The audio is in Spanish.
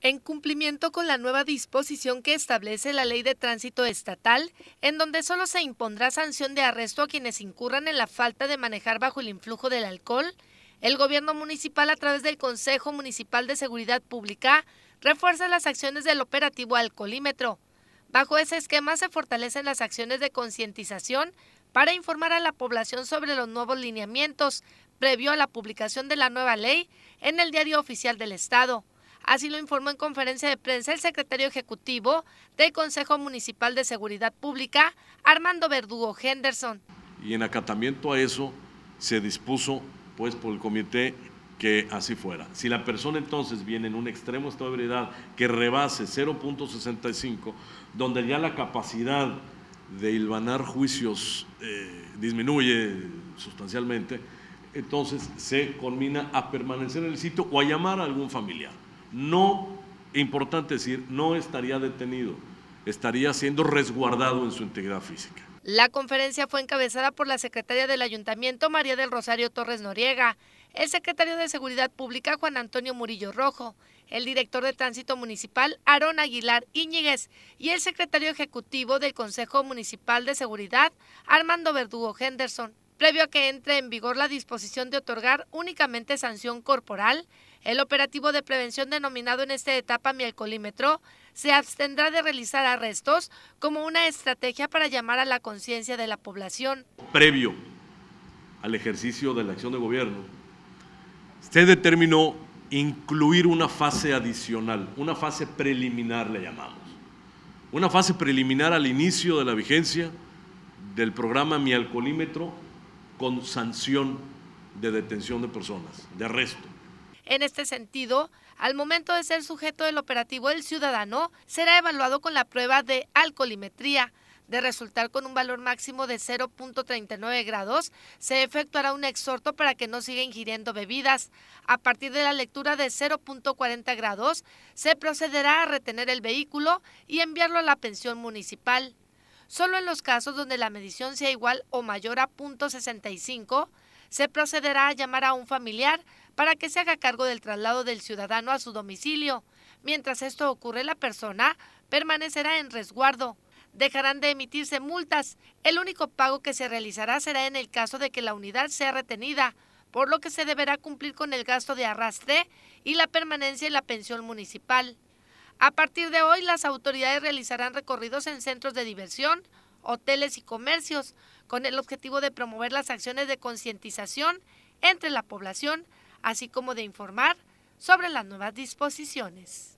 En cumplimiento con la nueva disposición que establece la Ley de Tránsito Estatal, en donde solo se impondrá sanción de arresto a quienes incurran en la falta de manejar bajo el influjo del alcohol, el gobierno municipal a través del Consejo Municipal de Seguridad Pública refuerza las acciones del operativo alcoholímetro. Bajo ese esquema se fortalecen las acciones de concientización para informar a la población sobre los nuevos lineamientos, previo a la publicación de la nueva ley en el Diario Oficial del Estado. Así lo informó en conferencia de prensa el secretario ejecutivo del Consejo Municipal de Seguridad Pública, Armando Verdugo Henderson. Y en acatamiento a eso se dispuso pues por el comité que así fuera. Si la persona entonces viene en un extremo estado de ebriedad que rebase 0.65, donde ya la capacidad de hilvanar juicios eh, disminuye sustancialmente, entonces se conmina a permanecer en el sitio o a llamar a algún familiar no, importante decir, no estaría detenido, estaría siendo resguardado en su integridad física. La conferencia fue encabezada por la secretaria del Ayuntamiento, María del Rosario Torres Noriega, el secretario de Seguridad Pública, Juan Antonio Murillo Rojo, el director de Tránsito Municipal, Aarón Aguilar Íñiguez, y el secretario ejecutivo del Consejo Municipal de Seguridad, Armando Verdugo Henderson. Previo a que entre en vigor la disposición de otorgar únicamente sanción corporal, el operativo de prevención denominado en esta etapa Mi Alcolímetro se abstendrá de realizar arrestos como una estrategia para llamar a la conciencia de la población. Previo al ejercicio de la acción de gobierno, se determinó incluir una fase adicional, una fase preliminar le llamamos, una fase preliminar al inicio de la vigencia del programa Mi Alcolímetro con sanción de detención de personas, de arresto. En este sentido, al momento de ser sujeto del operativo, el ciudadano será evaluado con la prueba de alcoholimetría. De resultar con un valor máximo de 0.39 grados, se efectuará un exhorto para que no siga ingiriendo bebidas. A partir de la lectura de 0.40 grados, se procederá a retener el vehículo y enviarlo a la pensión municipal. Solo en los casos donde la medición sea igual o mayor a 0.65, se procederá a llamar a un familiar para que se haga cargo del traslado del ciudadano a su domicilio. Mientras esto ocurre, la persona permanecerá en resguardo. Dejarán de emitirse multas. El único pago que se realizará será en el caso de que la unidad sea retenida, por lo que se deberá cumplir con el gasto de arrastre y la permanencia en la pensión municipal. A partir de hoy, las autoridades realizarán recorridos en centros de diversión, hoteles y comercios, con el objetivo de promover las acciones de concientización entre la población, así como de informar sobre las nuevas disposiciones.